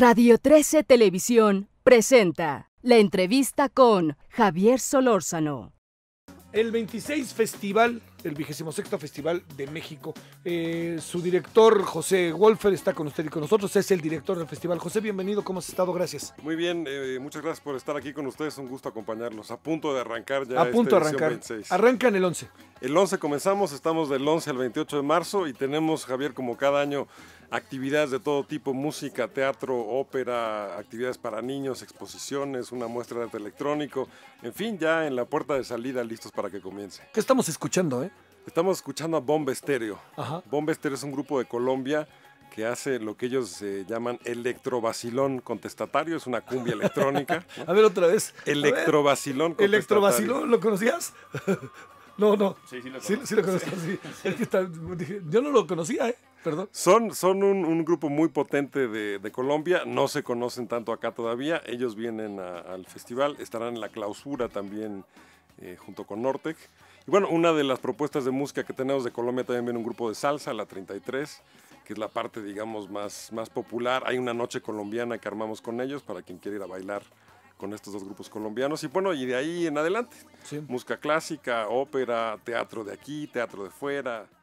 Radio 13 Televisión presenta la entrevista con Javier Solórzano. El 26 Festival, el 26 Festival de México. Eh, su director, José Wolfer, está con usted y con nosotros. Es el director del festival. José, bienvenido. ¿Cómo has estado? Gracias. Muy bien. Eh, muchas gracias por estar aquí con ustedes. Un gusto acompañarlos. A punto de arrancar ya. A punto de arrancar. 26. Arrancan el 11. El 11 comenzamos. Estamos del 11 al 28 de marzo y tenemos, Javier, como cada año actividades de todo tipo, música, teatro, ópera, actividades para niños, exposiciones, una muestra de arte electrónico, en fin, ya en la puerta de salida listos para que comience. ¿Qué estamos escuchando, eh? Estamos escuchando a Bomba Estéreo. Bomba Estéreo es un grupo de Colombia que hace lo que ellos se eh, llaman electrobacilón contestatario, es una cumbia electrónica. a ver otra vez. Electrobacilón contestatario. ¿Electrobacilón lo conocías? No, no. Sí, sí lo conozco. yo no lo conocía, ¿eh? Perdón. Son, son un, grupo muy potente de, Colombia, no se conocen tanto acá todavía. Ellos vienen al festival, estarán en la clausura también eh, junto con Nortec. Y bueno, una de las propuestas de música que tenemos de Colombia también viene un grupo de salsa, la 33, que es la parte, digamos, más, más popular. Hay una noche colombiana que armamos con ellos para quien quiera ir a bailar con estos dos grupos colombianos. Y bueno, y de ahí en adelante, música clásica, ópera, teatro de aquí, teatro de fuera.